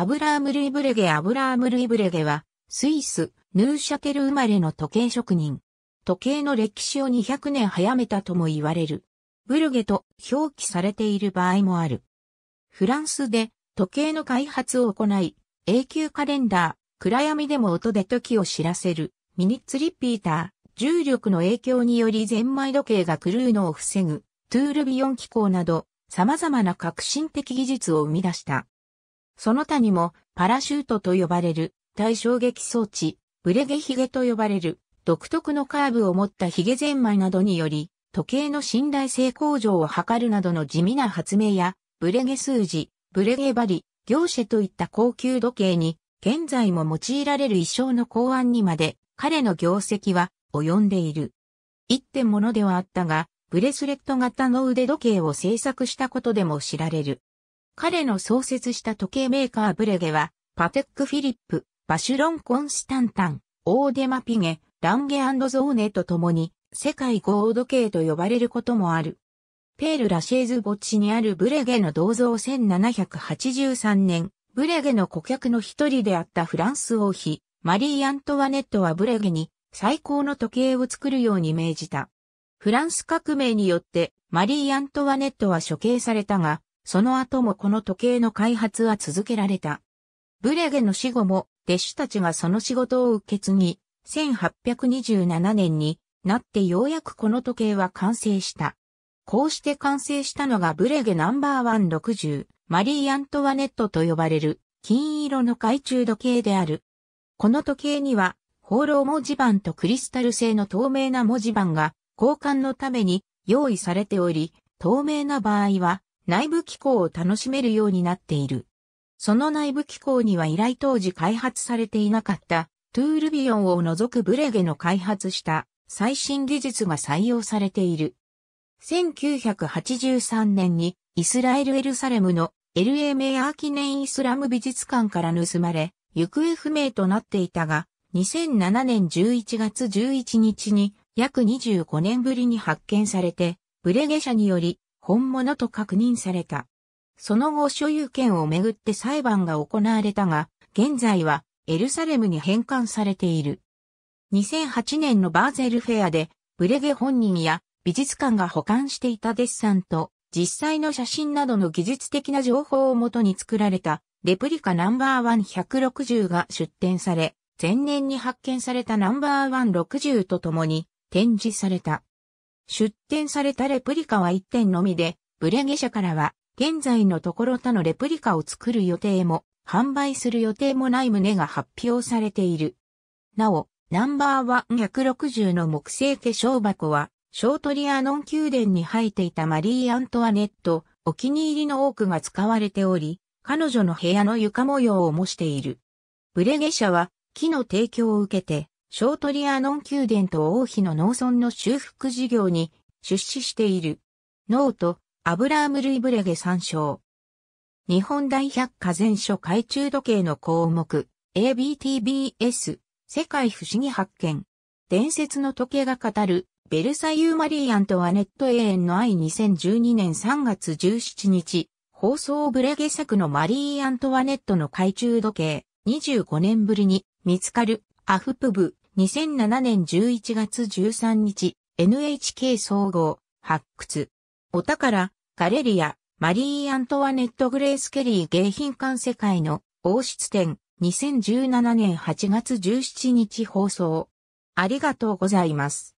アブラーム・ルイブレゲアブラーム・ルイブレゲは、スイス、ヌーシャテル生まれの時計職人。時計の歴史を200年早めたとも言われる。ブルゲと表記されている場合もある。フランスで時計の開発を行い、永久カレンダー、暗闇でも音で時を知らせる、ミニッツリピーター、重力の影響によりゼンマイ時計が狂うのを防ぐ、トゥールビヨン機構など、様々な革新的技術を生み出した。その他にも、パラシュートと呼ばれる、対衝撃装置、ブレゲヒゲと呼ばれる、独特のカーブを持ったヒゲゼンマイなどにより、時計の信頼性向上を図るなどの地味な発明や、ブレゲ数字、ブレゲ針、業者といった高級時計に、現在も用いられる衣装の考案にまで、彼の業績は及んでいる。一点ものではあったが、ブレスレット型の腕時計を製作したことでも知られる。彼の創設した時計メーカーブレゲは、パテック・フィリップ、バシュロン・コンスタンタン、オーデマピゲ、ランゲゾーネと共に、世界合時計と呼ばれることもある。ペール・ラシェーズ墓地にあるブレゲの銅像1783年、ブレゲの顧客の一人であったフランス王妃、マリー・アントワネットはブレゲに最高の時計を作るように命じた。フランス革命によってマリー・アントワネットは処刑されたが、その後もこの時計の開発は続けられた。ブレゲの死後も弟子たちがその仕事を受け継ぎ、1827年になってようやくこの時計は完成した。こうして完成したのがブレゲナンバーワン6 0マリー・アントワネットと呼ばれる金色の懐中時計である。この時計には、放浪文字盤とクリスタル製の透明な文字盤が交換のために用意されており、透明な場合は内部機構を楽しめるようになっている。その内部機構には依頼当時開発されていなかった、トゥールビオンを除くブレゲの開発した最新技術が採用されている。1983年にイスラエル・エルサレムの LA メアー記念イスラム美術館から盗まれ、行方不明となっていたが、2007年11月11日に約25年ぶりに発見されて、ブレゲ社により本物と確認された。その後所有権をめぐって裁判が行われたが、現在はエルサレムに返還されている。2008年のバーゼルフェアで、ブレゲ本人や美術館が保管していたデッサンと、実際の写真などの技術的な情報をもとに作られた、レプリカナンバー1160が出展され、前年に発見されたナンバー160とともに展示された。出展されたレプリカは1点のみで、ブレゲ社からは、現在のところ他のレプリカを作る予定も、販売する予定もない旨が発表されている。なお、ナンバーワン160の木製化粧箱は、ショートリアノン宮殿に生えていたマリー・アントワネット、お気に入りの多くが使われており、彼女の部屋の床模様を模している。ブレゲ社は、木の提供を受けて、ショートリアノン宮殿と王妃の農村の修復事業に出資している。ノート、アブラーム・ルイブレゲ参照。日本大百科全書懐中時計の項目、ABTBS、世界不思議発見。伝説の時計が語る、ベルサイユ・マリー・アントワネット永遠の愛2012年3月17日、放送ブレゲ作のマリー・アントワネットの懐中時計、25年ぶりに見つかるアフプブ、2007年11月13日、NHK 総合、発掘。お宝、ガレリア、マリー・アントワネット・グレース・ケリー芸品館世界の王室展、2017年8月17日放送。ありがとうございます。